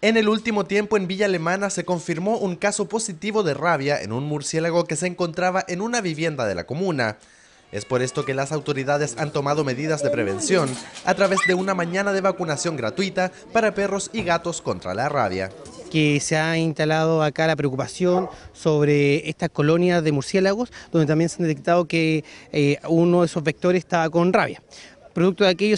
En el último tiempo en Villa Alemana se confirmó un caso positivo de rabia en un murciélago que se encontraba en una vivienda de la comuna. Es por esto que las autoridades han tomado medidas de prevención a través de una mañana de vacunación gratuita para perros y gatos contra la rabia. Que se ha instalado acá la preocupación sobre estas colonias de murciélagos, donde también se ha detectado que eh, uno de esos vectores estaba con rabia. Producto de aquello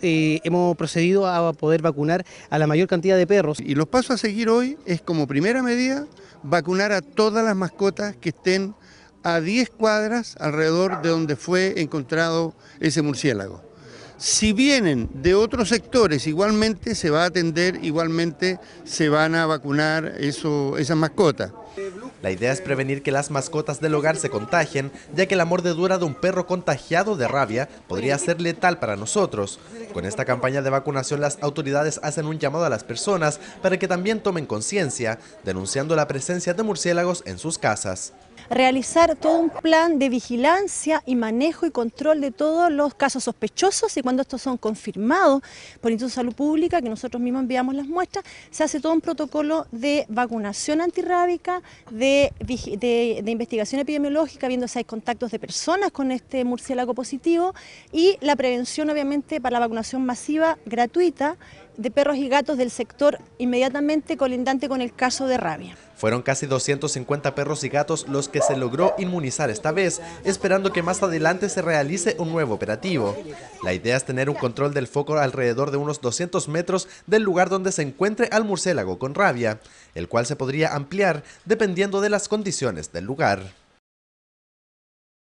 eh, hemos procedido a poder vacunar a la mayor cantidad de perros. Y los pasos a seguir hoy es como primera medida vacunar a todas las mascotas que estén a 10 cuadras alrededor de donde fue encontrado ese murciélago. Si vienen de otros sectores, igualmente se va a atender, igualmente se van a vacunar eso, esas mascotas. La idea es prevenir que las mascotas del hogar se contagien, ya que la mordedura de un perro contagiado de rabia podría ser letal para nosotros. Con esta campaña de vacunación las autoridades hacen un llamado a las personas para que también tomen conciencia, denunciando la presencia de murciélagos en sus casas realizar todo un plan de vigilancia y manejo y control de todos los casos sospechosos y cuando estos son confirmados por Instituto de Salud Pública, que nosotros mismos enviamos las muestras, se hace todo un protocolo de vacunación antirrábica, de, investigación epidemiológica, viendo si hay contactos de personas con este murciélago positivo y la prevención obviamente para la vacunación masiva gratuita de perros y gatos del sector inmediatamente colindante con el caso de rabia. Fueron casi 250 perros y gatos los que se logró inmunizar esta vez, esperando que más adelante se realice un nuevo operativo. La idea es tener un control del foco alrededor de unos 200 metros del lugar donde se encuentre al murciélago con rabia, el cual se podría ampliar dependiendo de las condiciones del lugar.